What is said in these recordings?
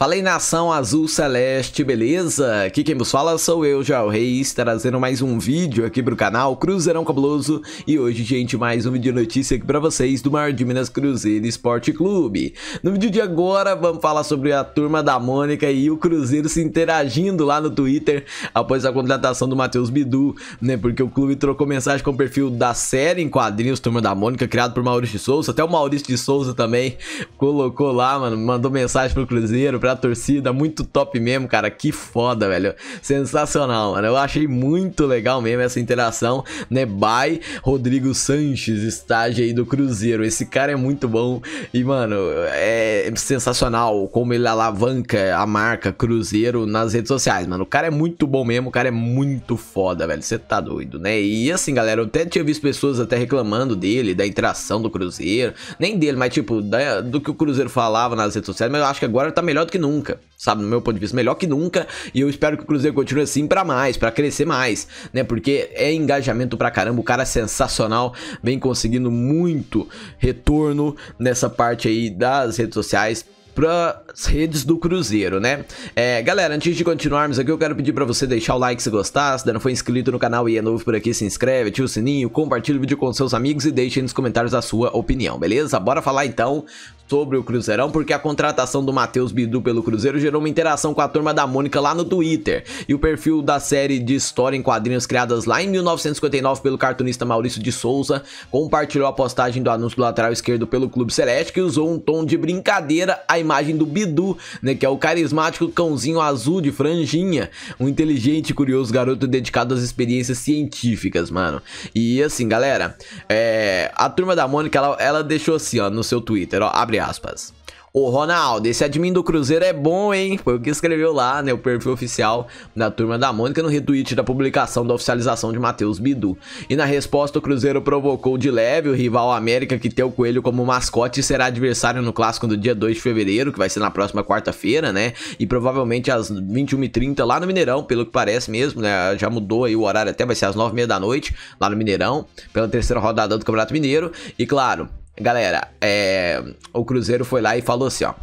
Falei nação azul celeste, beleza? Aqui quem vos fala sou eu, Joel Reis, trazendo mais um vídeo aqui pro canal Cruzeirão Cabuloso. E hoje, gente, mais um vídeo notícia aqui pra vocês do maior de Minas Cruzeiro Esporte Clube. No vídeo de agora, vamos falar sobre a turma da Mônica e o Cruzeiro se interagindo lá no Twitter após a contratação do Matheus Bidu, né? Porque o clube trocou mensagem com o perfil da série em quadrinhos Turma da Mônica, criado por Maurício de Souza. Até o Maurício de Souza também colocou lá, mano, mandou mensagem pro Cruzeiro, pra pra torcida, muito top mesmo, cara. Que foda, velho. Sensacional, mano. Eu achei muito legal mesmo essa interação, né? By Rodrigo Sanches, estágio aí do Cruzeiro. Esse cara é muito bom e, mano, é sensacional como ele alavanca a marca Cruzeiro nas redes sociais, mano. O cara é muito bom mesmo, o cara é muito foda, velho. Você tá doido, né? E assim, galera, eu até tinha visto pessoas até reclamando dele, da interação do Cruzeiro. Nem dele, mas tipo, da, do que o Cruzeiro falava nas redes sociais, mas eu acho que agora tá melhor do que nunca, sabe? No meu ponto de vista, melhor que nunca. E eu espero que o Cruzeiro continue assim para mais, para crescer mais, né? Porque é engajamento pra caramba. O cara é sensacional, vem conseguindo muito retorno nessa parte aí das redes sociais para as redes do Cruzeiro, né? É, galera, antes de continuarmos aqui, eu quero pedir para você deixar o like se gostar, se ainda não foi inscrito no canal e é novo por aqui, se inscreve, ativa o sininho, compartilha o vídeo com seus amigos e deixe nos comentários a sua opinião, beleza? Bora falar então sobre o Cruzeirão, porque a contratação do Matheus Bidu pelo Cruzeiro gerou uma interação com a turma da Mônica lá no Twitter. E o perfil da série de história em quadrinhos criadas lá em 1959 pelo cartunista Maurício de Souza compartilhou a postagem do anúncio do lateral esquerdo pelo Clube Celeste, que usou um tom de brincadeira a imagem do Bidu, né, que é o carismático cãozinho azul de franjinha, um inteligente e curioso garoto dedicado às experiências científicas, mano. E assim, galera, é, a turma da Mônica, ela, ela deixou assim, ó, no seu Twitter, ó, abre aspas. Ô Ronaldo, esse admin do Cruzeiro é bom, hein? Foi o que escreveu lá, né? O perfil oficial da turma da Mônica no retweet da publicação da oficialização de Matheus Bidu. E na resposta, o Cruzeiro provocou de leve o rival América, que tem o Coelho como mascote e será adversário no clássico do dia 2 de fevereiro, que vai ser na próxima quarta-feira, né? E provavelmente às 21h30 lá no Mineirão, pelo que parece mesmo, né? Já mudou aí o horário até, vai ser às 9h30 da noite, lá no Mineirão, pela terceira rodada do Campeonato Mineiro. E claro, Galera, é, o Cruzeiro foi lá e falou assim, ó.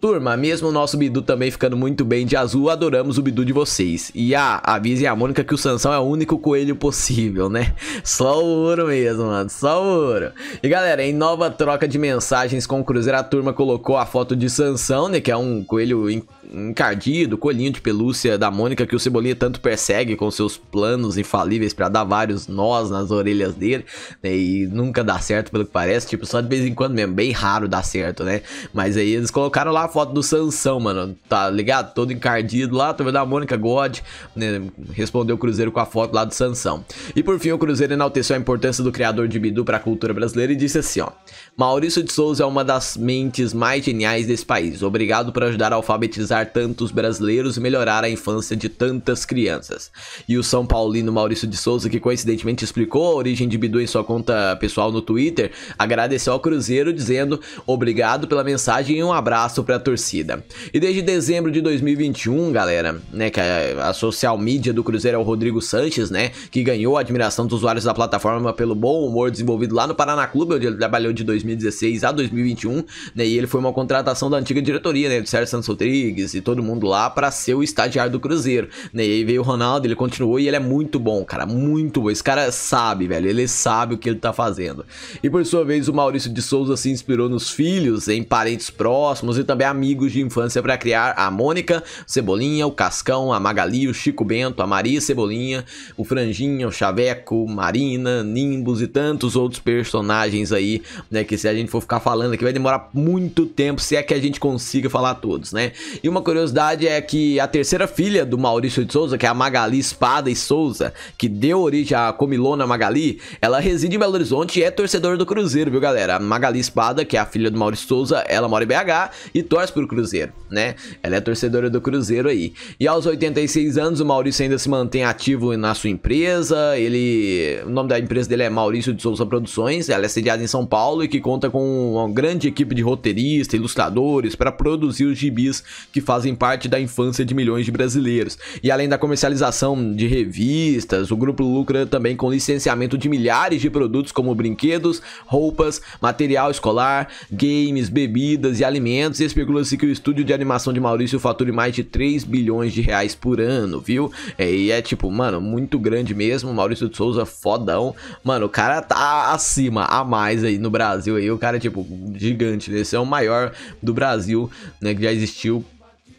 Turma, mesmo o nosso Bidu também ficando muito bem de azul, adoramos o Bidu de vocês. E ah, avisem a Mônica que o Sansão é o único coelho possível, né? Só o ouro mesmo, mano, só o ouro. E galera, em nova troca de mensagens com o Cruzeiro, a turma colocou a foto de Sansão, né? Que é um coelho encardido, coelhinho de pelúcia da Mônica que o Cebolinha tanto persegue com seus planos infalíveis para dar vários nós nas orelhas dele, né? E nunca dá certo, pelo que parece. Tipo, só de vez em quando mesmo, bem raro dá certo, né? Mas aí eles colocaram lá foto do Sansão, mano, tá ligado? Todo encardido lá, vendo da Mônica God, né, respondeu o Cruzeiro com a foto lá do Sansão. E por fim, o Cruzeiro enalteceu a importância do criador de Bidu para a cultura brasileira e disse assim, ó: "Maurício de Souza é uma das mentes mais geniais desse país. Obrigado por ajudar a alfabetizar tantos brasileiros e melhorar a infância de tantas crianças." E o São Paulino Maurício de Souza, que coincidentemente explicou a origem de Bidu em sua conta pessoal no Twitter, agradeceu ao Cruzeiro dizendo: "Obrigado pela mensagem e um abraço para da torcida. E desde dezembro de 2021, galera, né, que a, social media do Cruzeiro é o Rodrigo Sanches, né, que ganhou a admiração dos usuários da plataforma pelo bom humor desenvolvido lá no Paraná Clube, onde ele trabalhou de 2016 a 2021, né, e ele foi uma contratação da antiga diretoria, né, do Sérgio Santos Rodrigues e todo mundo lá para ser o estagiário do Cruzeiro, né, e aí veio o Ronaldo, ele continuou e ele é muito bom, cara, muito bom, esse cara sabe, velho, ele sabe o que ele tá fazendo. E por sua vez, o Maurício de Souza se inspirou nos filhos, em parentes próximos e também amigos de infância para criar a Mônica, Cebolinha, o Cascão, a Magali, o Chico Bento, a Maria Cebolinha, o Franjinha, o Chaveco, Marina, Nimbus e tantos outros personagens aí, né? Que se a gente for ficar falando aqui vai demorar muito tempo, se é que a gente consiga falar todos, né? E uma curiosidade é que a terceira filha do Maurício de Souza, que é a Magali Espada e Souza, que deu origem à Comilona Magali, ela reside em Belo Horizonte e é torcedora do Cruzeiro, viu galera? A Magali Espada, que é a filha do Maurício Souza, ela mora em BH e torce torce pro Cruzeiro, né? Ela é torcedora do Cruzeiro aí. E aos 86 anos, o Maurício ainda se mantém ativo na sua empresa. Ele, o nome da empresa dele é Maurício de Souza Produções. Ela é sediada em São Paulo e que conta com uma grande equipe de roteiristas, ilustradores para produzir os gibis que fazem parte da infância de milhões de brasileiros. E além da comercialização de revistas, o grupo lucra também com licenciamento de milhares de produtos como brinquedos, roupas, material escolar, games, bebidas e alimentos. E vírgulas se que o estúdio de animação de Maurício fature mais de 3 bilhões de reais por ano, viu? É, e é tipo, mano, muito grande mesmo. Maurício de Souza, fodão. Mano, o cara tá acima, a mais aí no Brasil. Aí o cara é tipo gigante, né? Esse é o maior do Brasil, né? Que já existiu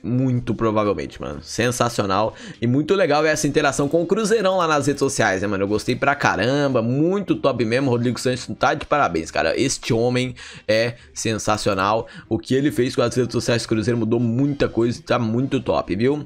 muito provavelmente, mano. Sensacional. E muito legal é essa interação com o Cruzeirão lá nas redes sociais, né, mano? Eu gostei pra caramba, muito top mesmo. Rodrigo Santos tá de parabéns, cara. Este homem é sensacional. O que ele fez com as redes sociais do Cruzeiro mudou muita coisa, tá muito top, viu?